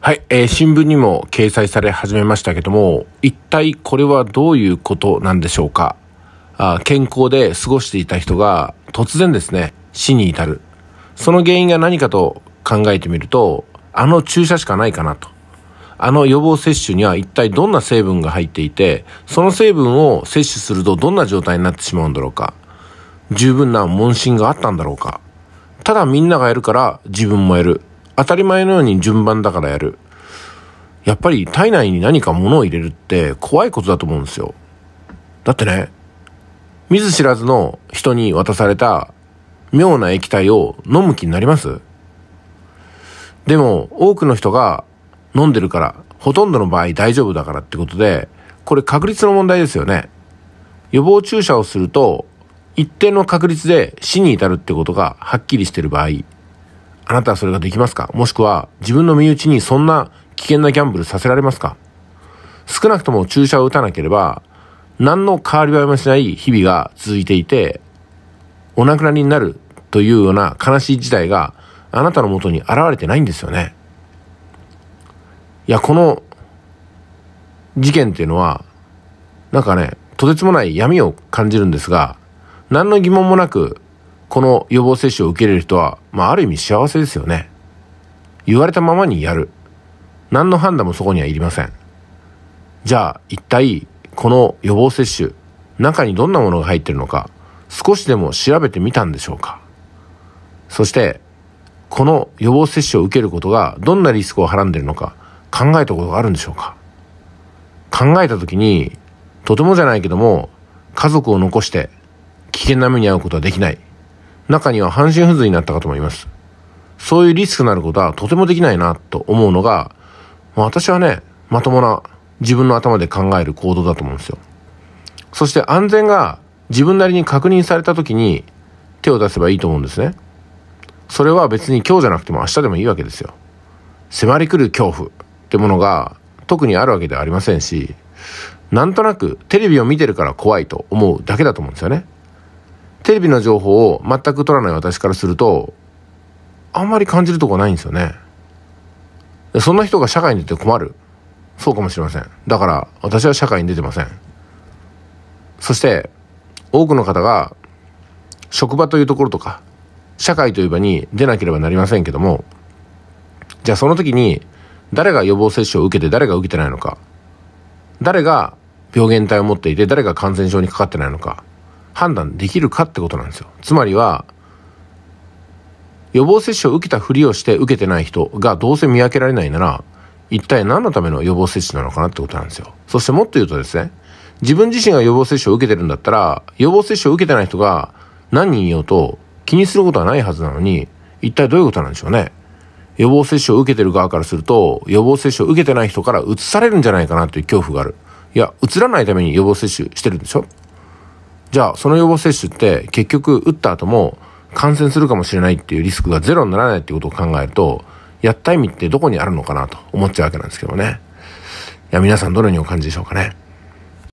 はい、えー、新聞にも掲載され始めましたけども、一体これはどういうことなんでしょうかあ健康で過ごしていた人が突然ですね、死に至る。その原因が何かと考えてみると、あの注射しかないかなと。あの予防接種には一体どんな成分が入っていて、その成分を摂取するとどんな状態になってしまうんだろうか。十分な問診があったんだろうか。ただみんながやるから自分もやる。当たり前のように順番だからやる。やっぱり体内に何か物を入れるって怖いことだと思うんですよ。だってね、見ず知らずの人に渡された妙な液体を飲む気になりますでも多くの人が飲んでるから、ほとんどの場合大丈夫だからってことで、これ確率の問題ですよね。予防注射をすると一定の確率で死に至るってことがはっきりしてる場合、あなたはそれができますかもしくは自分の身内にそんな危険なギャンブルさせられますか少なくとも注射を打たなければ何の変わり映えもしない日々が続いていてお亡くなりになるというような悲しい事態があなたのもとに現れてないんですよね。いや、この事件っていうのはなんかね、とてつもない闇を感じるんですが、何の疑問もなくこの予防接種を受けれる人は、まあ、ある意味幸せですよね。言われたままにやる。何の判断もそこにはいりません。じゃあ、一体、この予防接種、中にどんなものが入ってるのか、少しでも調べてみたんでしょうか。そして、この予防接種を受けることがどんなリスクをはらんでるのか考えたことがあるんでしょうか考えた時にとてもじゃないけども家族を残して危険な目に遭うことはできない中には半身不随になったと思います。そういうリスクになることはとてもできないなと思うのが、私はね、まともな自分の頭で考える行動だと思うんですよ。そして安全が自分なりに確認された時に手を出せばいいと思うんですね。それは別に今日じゃなくても明日でもいいわけですよ。迫り来る恐怖ってものが特にあるわけではありませんし、なんとなくテレビを見てるから怖いと思うだけだと思うんですよね。テレビの情報を全く取らない私からすると、あんまり感じるとこないんですよね。そんな人が社会に出て困る。そうかもしれません。だから、私は社会に出てません。そして、多くの方が、職場というところとか、社会という場に出なければなりませんけども、じゃあその時に、誰が予防接種を受けて誰が受けてないのか、誰が病原体を持っていて誰が感染症にかかってないのか、判断できるかってことなんですよ。つまりは、予防接種を受けたふりをして受けてない人がどうせ見分けられないなら、一体何のための予防接種なのかなってことなんですよ。そしてもっと言うとですね、自分自身が予防接種を受けてるんだったら、予防接種を受けてない人が何人いようと気にすることはないはずなのに、一体どういうことなんでしょうね。予防接種を受けてる側からすると、予防接種を受けてない人から移されるんじゃないかなという恐怖がある。いや、つらないために予防接種してるんでしょじゃあその予防接種って結局打った後も感染するかもしれないっていうリスクがゼロにならないっていうことを考えると、やった意味ってどこにあるのかなと思っちゃうわけなんですけどね。いや、皆さんどのようにお感じでしょうかね。